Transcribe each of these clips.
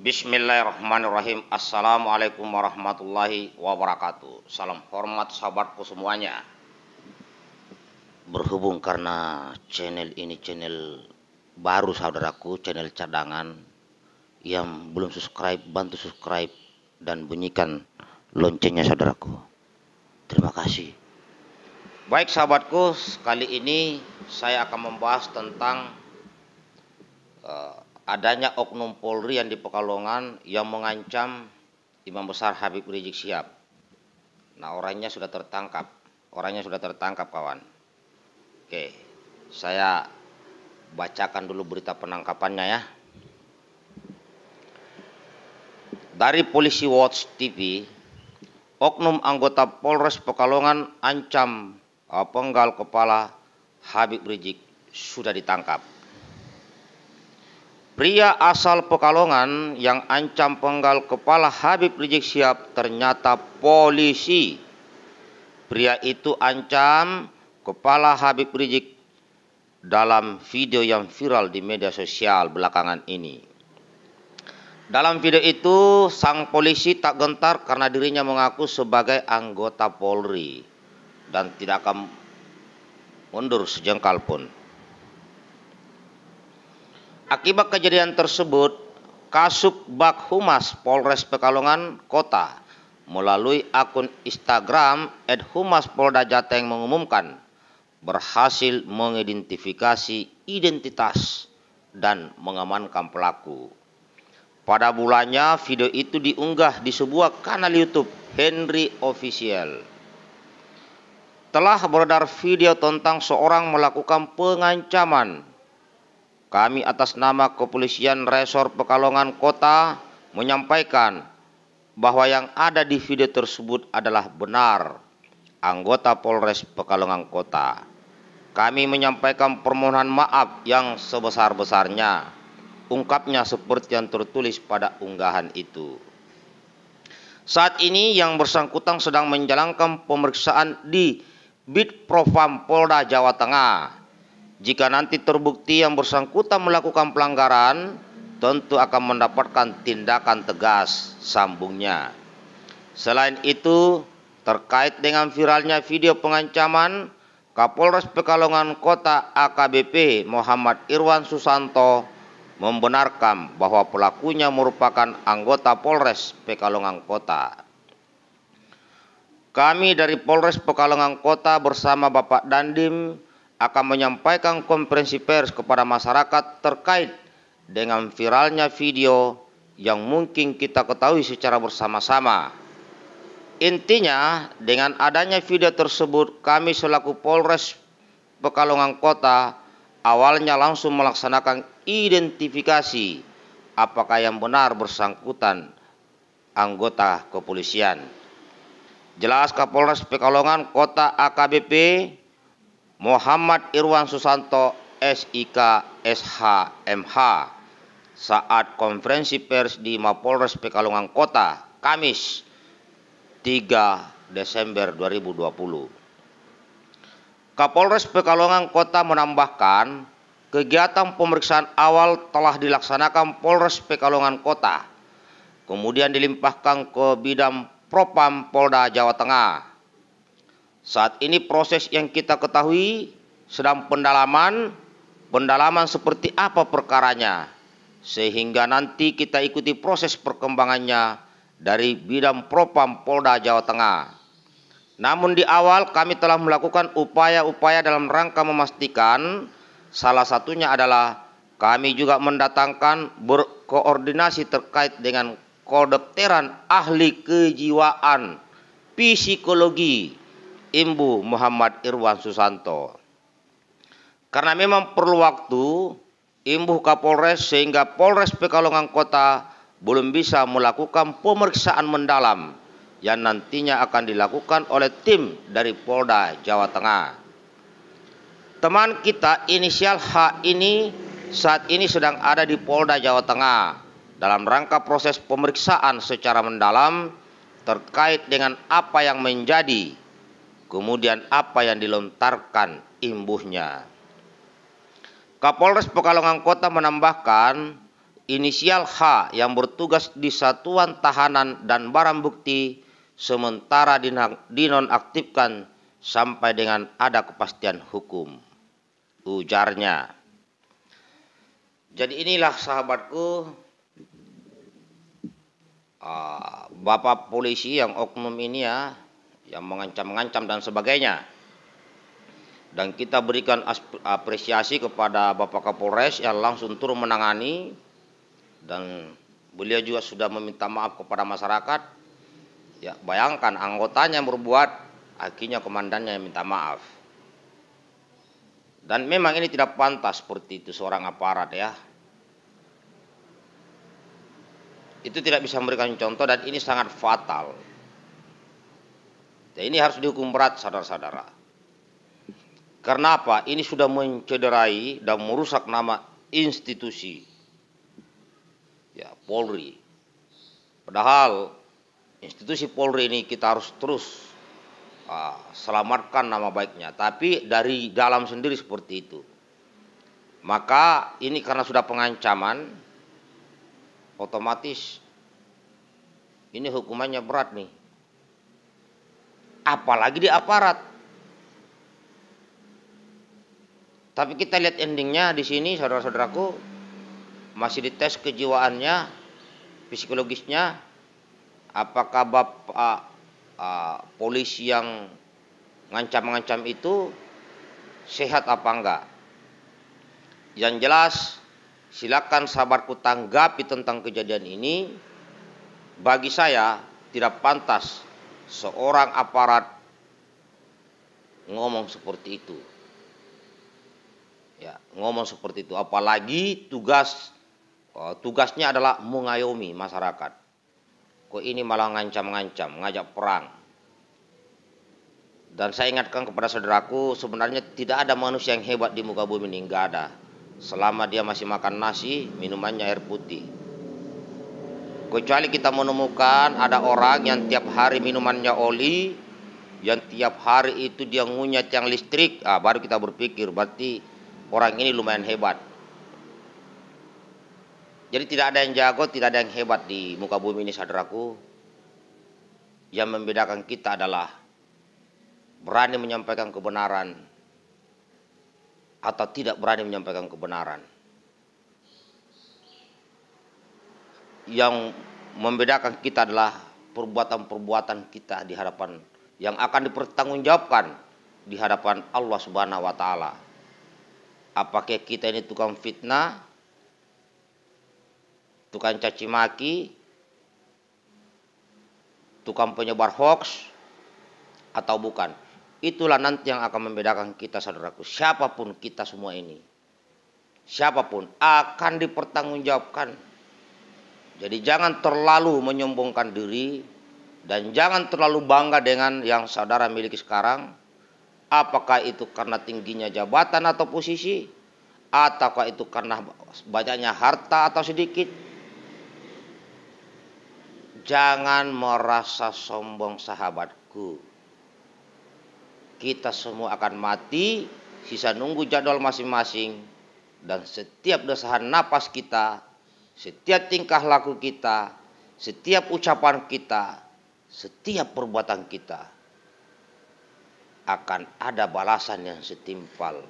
Bismillahirrahmanirrahim. Assalamualaikum warahmatullahi wabarakatuh. Salam hormat sahabatku semuanya. Berhubung karena channel ini channel baru saudaraku, channel cadangan yang belum subscribe, bantu subscribe dan bunyikan loncengnya saudaraku. Terima kasih. Baik sahabatku, kali ini saya akan membahas tentang eh, adanya oknum Polri yang di Pekalongan yang mengancam Imam Besar Habib Rizik Siap. Nah, orangnya sudah tertangkap. Orangnya sudah tertangkap, kawan. Oke, saya bacakan dulu berita penangkapannya ya. Dari Polisi Watch TV, oknum anggota Polres Pekalongan ancam eh, penggal kepala Habib Rizik sudah ditangkap. Pria asal Pekalongan yang ancam penggal kepala Habib Rizik siap ternyata polisi. Pria itu ancam kepala Habib Rizik dalam video yang viral di media sosial belakangan ini. Dalam video itu, sang polisi tak gentar karena dirinya mengaku sebagai anggota Polri dan tidak akan mundur sejengkal pun. Akibat kejadian tersebut, Kasub Bak Humas Polres Pekalongan Kota melalui akun Instagram @humaspoldajateng mengumumkan berhasil mengidentifikasi identitas dan mengamankan pelaku. Pada bulannya video itu diunggah di sebuah kanal YouTube Henry Official. Telah beredar video tentang seorang melakukan pengancaman kami atas nama Kepolisian Resor Pekalongan Kota menyampaikan bahwa yang ada di video tersebut adalah benar anggota Polres Pekalongan Kota. Kami menyampaikan permohonan maaf yang sebesar-besarnya, ungkapnya seperti yang tertulis pada unggahan itu. Saat ini yang bersangkutan sedang menjalankan pemeriksaan di Bid Propam Polda Jawa Tengah jika nanti terbukti yang bersangkutan melakukan pelanggaran, tentu akan mendapatkan tindakan tegas sambungnya. Selain itu, terkait dengan viralnya video pengancaman, Kapolres Pekalongan Kota AKBP Muhammad Irwan Susanto membenarkan bahwa pelakunya merupakan anggota Polres Pekalongan Kota. Kami dari Polres Pekalongan Kota bersama Bapak Dandim akan menyampaikan konferensi pers kepada masyarakat terkait dengan viralnya video yang mungkin kita ketahui secara bersama-sama. Intinya, dengan adanya video tersebut, kami selaku Polres Pekalongan Kota awalnya langsung melaksanakan identifikasi apakah yang benar bersangkutan anggota kepolisian. Jelas Kapolres Pekalongan Kota AKBP Muhammad Irwan Susanto SIK SHMH saat konferensi pers di Mapolres Pekalongan Kota Kamis 3 Desember 2020. Kapolres Pekalongan Kota menambahkan kegiatan pemeriksaan awal telah dilaksanakan Polres Pekalongan Kota kemudian dilimpahkan ke bidang Propam Polda Jawa Tengah saat ini proses yang kita ketahui sedang pendalaman, pendalaman seperti apa perkaranya, sehingga nanti kita ikuti proses perkembangannya dari bidang Propam Polda Jawa Tengah. Namun di awal kami telah melakukan upaya-upaya dalam rangka memastikan salah satunya adalah kami juga mendatangkan berkoordinasi terkait dengan kodokteran ahli kejiwaan, psikologi, Imbu Muhammad Irwan Susanto. Karena memang perlu waktu Imbu Kapolres sehingga Polres Pekalongan Kota belum bisa melakukan pemeriksaan mendalam yang nantinya akan dilakukan oleh tim dari Polda Jawa Tengah. Teman kita inisial H ini saat ini sedang ada di Polda Jawa Tengah dalam rangka proses pemeriksaan secara mendalam terkait dengan apa yang menjadi Kemudian apa yang dilontarkan imbuhnya. Kapolres Pekalongan Kota menambahkan inisial H yang bertugas di satuan tahanan dan barang bukti sementara dinonaktifkan sampai dengan ada kepastian hukum. Ujarnya. Jadi inilah sahabatku ah, Bapak polisi yang oknum ini ya yang mengancam-ngancam dan sebagainya. Dan kita berikan apresiasi kepada Bapak Kapolres yang langsung turun menangani dan beliau juga sudah meminta maaf kepada masyarakat. Ya, bayangkan anggotanya yang berbuat, akhirnya komandannya yang minta maaf. Dan memang ini tidak pantas seperti itu seorang aparat ya. Itu tidak bisa memberikan contoh dan ini sangat fatal Ya, ini harus dihukum berat saudara-saudara. Karena apa? Ini sudah mencederai dan merusak nama institusi ya Polri. Padahal institusi Polri ini kita harus terus uh, selamatkan nama baiknya, tapi dari dalam sendiri seperti itu. Maka ini karena sudah pengancaman otomatis ini hukumannya berat nih apalagi di aparat. Tapi kita lihat endingnya di sini saudara-saudaraku masih dites kejiwaannya, psikologisnya, apakah bapak uh, polisi yang ngancam-ngancam itu sehat apa enggak. Yang jelas silakan sabarku tanggapi tentang kejadian ini. Bagi saya tidak pantas seorang aparat ngomong seperti itu. Ya, ngomong seperti itu apalagi tugas eh, tugasnya adalah mengayomi masyarakat. Kok ini malah ngancam-ngancam, ngajak perang. Dan saya ingatkan kepada saudaraku, sebenarnya tidak ada manusia yang hebat di muka bumi ini, enggak ada. Selama dia masih makan nasi, minumannya air putih kecuali kita menemukan ada orang yang tiap hari minumannya oli yang tiap hari itu dia ngunyah tiang listrik ah, baru kita berpikir berarti orang ini lumayan hebat jadi tidak ada yang jago tidak ada yang hebat di muka bumi ini saudaraku yang membedakan kita adalah berani menyampaikan kebenaran atau tidak berani menyampaikan kebenaran yang membedakan kita adalah perbuatan-perbuatan kita di hadapan yang akan dipertanggungjawabkan di hadapan Allah Subhanahu wa taala. Apakah kita ini tukang fitnah? Tukang caci maki? Tukang penyebar hoax atau bukan? Itulah nanti yang akan membedakan kita saudaraku. Siapapun kita semua ini. Siapapun akan dipertanggungjawabkan jadi jangan terlalu menyombongkan diri dan jangan terlalu bangga dengan yang saudara miliki sekarang. Apakah itu karena tingginya jabatan atau posisi? Ataukah itu karena banyaknya harta atau sedikit? Jangan merasa sombong sahabatku. Kita semua akan mati, sisa nunggu jadwal masing-masing. Dan setiap desahan napas kita setiap tingkah laku kita, setiap ucapan kita, setiap perbuatan kita akan ada balasan yang setimpal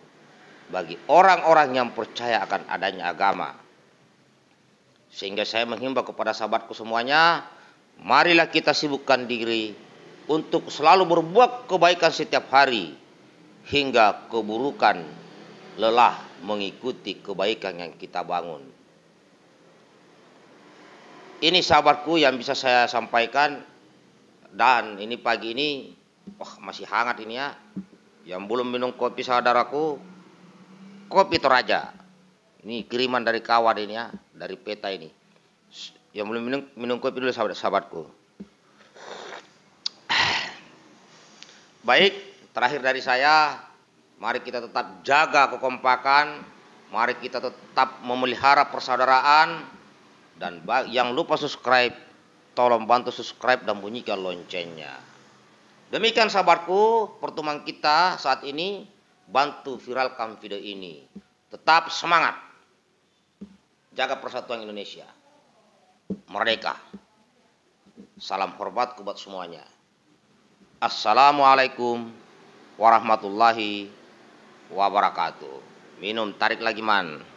bagi orang-orang yang percaya akan adanya agama. Sehingga saya menghimbau kepada sahabatku semuanya, marilah kita sibukkan diri untuk selalu berbuat kebaikan setiap hari hingga keburukan lelah mengikuti kebaikan yang kita bangun. Ini sahabatku yang bisa saya sampaikan dan ini pagi ini wah masih hangat ini ya. Yang belum minum kopi saudaraku, kopi Toraja. Ini kiriman dari kawan ini ya, dari peta ini. Yang belum minum minum kopi dulu sahabat sahabatku. Baik, terakhir dari saya, mari kita tetap jaga kekompakan, mari kita tetap memelihara persaudaraan dan yang lupa subscribe, tolong bantu subscribe dan bunyikan loncengnya. Demikian sahabatku, pertemuan kita saat ini. Bantu viralkan video ini. Tetap semangat. Jaga persatuan Indonesia. Merdeka. Salam hormatku buat semuanya. Assalamualaikum warahmatullahi wabarakatuh. Minum tarik lagi man.